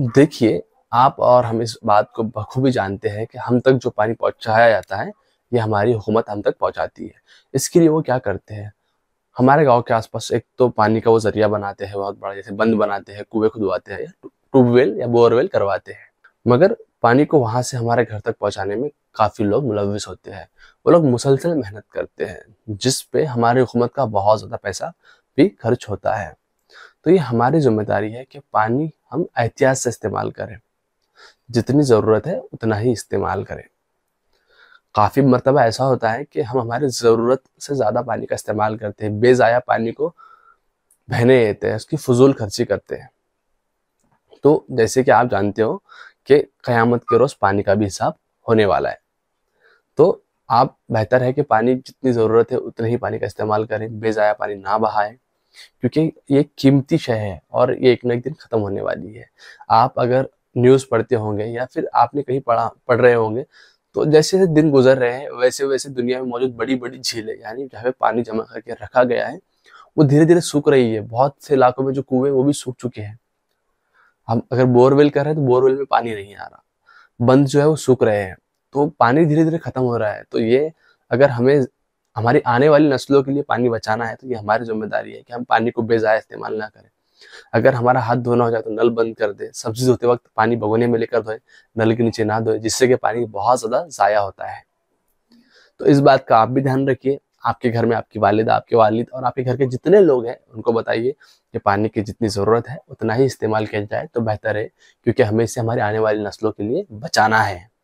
देखिए आप और हम इस बात को बखूबी जानते हैं कि हम तक जो पानी पहुँचाया जाता है ये हमारी हुकूमत हम तक पहुँचाती है इसके लिए वो क्या करते हैं हमारे गांव के आसपास एक तो पानी का वो जरिया बनाते हैं बहुत बड़ा जैसे बंद बनाते हैं कुएं खुदवाते हैं या ट्यूबवेल या बोरवेल करवाते हैं मगर पानी को वहाँ से हमारे घर तक पहुँचाने में काफ़ी लोग मुलविस होते हैं वो लोग मुसलसल मेहनत करते हैं जिस पे हमारी हुकूमत का बहुत ज़्यादा पैसा भी खर्च होता है तो ये हमारी जिम्मेदारी है कि पानी हम एहतियात से इस्तेमाल करें जितनी ज़रूरत है उतना ही इस्तेमाल करें काफ़ी मरतबा ऐसा होता है कि हम हमारे ज़रूरत से ज़्यादा पानी का इस्तेमाल करते हैं बेज़ाया पानी को बहने देते हैं उसकी फजूल खर्ची करते हैं तो जैसे कि आप जानते हो कि क़यामत के रोज़ पानी का भी हिसाब होने वाला है तो आप बेहतर है कि पानी जितनी ज़रूरत है उतना ही पानी का इस्तेमाल करें बेज़ाया पानी ना बहाएं क्योंकि ये कीमती शय है और ये एक ना एक दिन ख़त्म होने वाली है आप अगर न्यूज़ पढ़ते होंगे या फिर आपने कहीं पढ़ा पढ़ रहे होंगे तो जैसे जैसे दिन गुजर रहे हैं वैसे वैसे दुनिया में मौजूद बड़ी बड़ी झीलें यानी जहाँ पे पानी जमा करके रखा गया है वो धीरे धीरे सूख रही है बहुत से इलाकों में जो कुएं वो भी सूख चुके हैं हम अगर बोरवेल कर रहे हैं तो बोरवेल में पानी नहीं आ रहा बंद जो है वो सूख रहे हैं तो पानी धीरे धीरे खत्म हो रहा है तो ये अगर हमें हमारी आने वाली नस्लों के लिए पानी बचाना है तो ये हमारी जिम्मेदारी है कि हम पानी को बेजाया इस्तेमाल ना करें अगर हमारा हाथ धोना हो जाए तो नल बंद कर दे सब्जी धोते वक्त पानी भगोने में लेकर धोए नल के नीचे ना धोए जिससे कि पानी बहुत ज़्यादा ज़ाया होता है तो इस बात का आप भी ध्यान रखिए आपके घर में आपकी वालिदा आपके वालिद और आपके घर के जितने लोग हैं उनको बताइए कि पानी की जितनी ज़रूरत है उतना ही इस्तेमाल किया जाए तो बेहतर है क्योंकि हमें इसे हमारी आने वाली नस्लों के लिए बचाना है